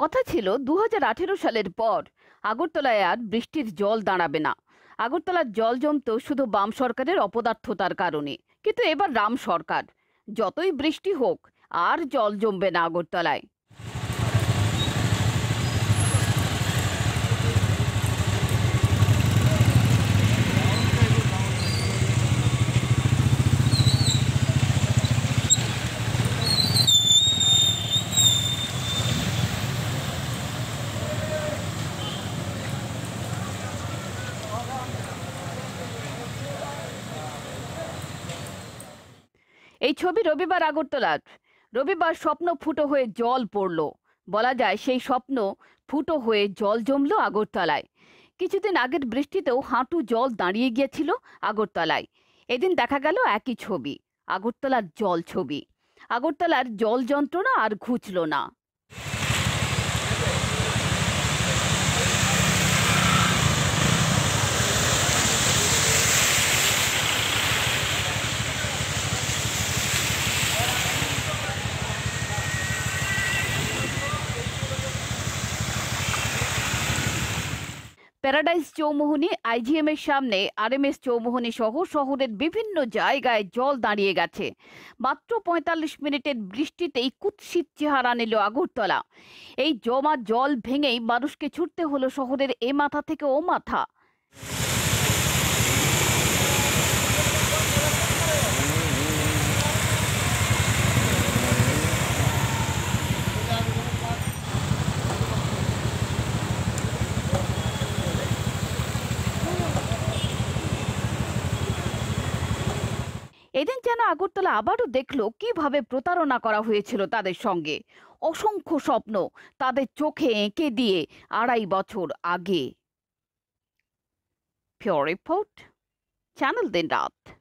কথা ছিল দু সালের পর আগরতলায় আর বৃষ্টির জল দাঁড়াবে না আগরতলার জল জমত শুধু বাম সরকারের অপদার্থতার কারণে কিন্তু এবার রাম সরকার যতই বৃষ্টি হোক আর জল জমবে না আগরতলায় এই ছবি রবিবার আগরতলার রবিবার স্বপ্ন ফুটো হয়ে জল পড়ল বলা যায় সেই স্বপ্ন ফুটো হয়ে জল জমল আগরতলায় কিছুদিন আগের বৃষ্টিতেও হাঁটু জল দাঁড়িয়ে গিয়েছিল আগরতলায় এদিন দেখা গেল একই ছবি আগরতলার জল ছবি আগরতলার জল যন্ত্রণা আর ঘুচল না প্যারাডাইস চৌমোহনী আইজিএম এর সামনে আরএমএস চৌমোহনী সহ শহরের বিভিন্ন জায়গায় জল দাঁড়িয়ে গেছে মাত্র পঁয়তাল্লিশ মিনিটের বৃষ্টিতেই কুৎসিত চেহারা নিল আগরতলা এই জমা জল ভেঙেই মানুষকে ছুটতে হলো শহরের এ মাথা থেকে ও মাথা এদিন যেন আগরতলা আবারও দেখলো কিভাবে প্রতারণা করা হয়েছিল তাদের সঙ্গে অসংখ্য স্বপ্ন তাদের চোখে এঁকে দিয়ে আড়াই বছর আগে রিপোর্ট চ্যানেল দিন রাত